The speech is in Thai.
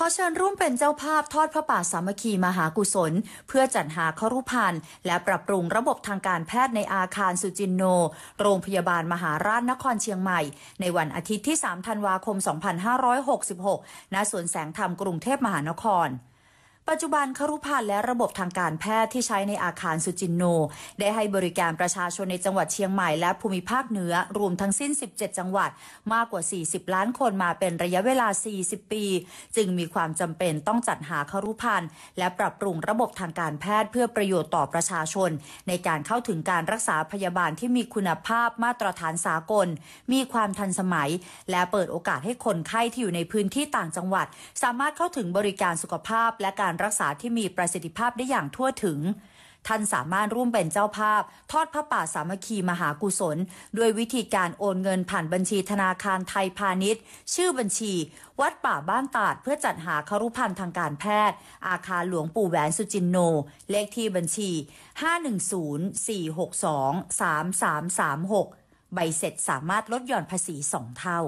ขอเชิญร่วมเป็นเจ้าภาพทอดพระป่าสามัคคีมหากุศล เพื่อจัดหาครุพันธ์และปรับปรุงระบบทางการแพทย์ในอาคารสุจินโนโรงพยาบาลมหาราชนครเชียงใหม่ ในวันอาทิตย์ที่3ธันวาคม 2566ณสวนแสงธรรมกรุงเทพมหานครปัจจุบันครุพันฑ์และระบบทางการแพทย์ที่ใช้ในอาคารสุจินโน ได้ให้บริการประชาชนในจังหวัดเชียงใหม่และภูมิภาคเหนือรวมทั้งสิ้น 17 จังหวัด มากกว่า 40 ล้านคนมาเป็นระยะเวลา 40 ปี จึงมีความจำเป็นต้องจัดหาครุพันฑ์และปรับปรุงระบบทางการแพทย์เพื่อประโยชน์ต่อประชาชน ในการเข้าถึงการรักษาพยาบาลที่มีคุณภาพมาตรฐานสากล มีความทันสมัย และเปิดโอกาสให้คนไข้ที่อยู่ในพื้นที่ต่างจังหวัด สามารถเข้าถึงบริการสุขภาพและการรักษาที่มีประสิทธิภาพได้อย่างทั่วถึง ท่านสามารถร่วมเป็นเจ้าภาพ ทอดพระป่าสามัคคีมหากุศลด้วยวิธีการโอนเงินผ่านบัญชีธนาคารไทยพาณิชย์ ชื่อบัญชี วัดป่าบ้านตาด เพื่อจัดหาครุพันธ์ทางการแพทย์ อาคารหลวงปู่แหวนสุจินโน เลขที่บัญชี 5104623336 ใบเสร็จสามารถลดหย่อนภาษีสองเท่า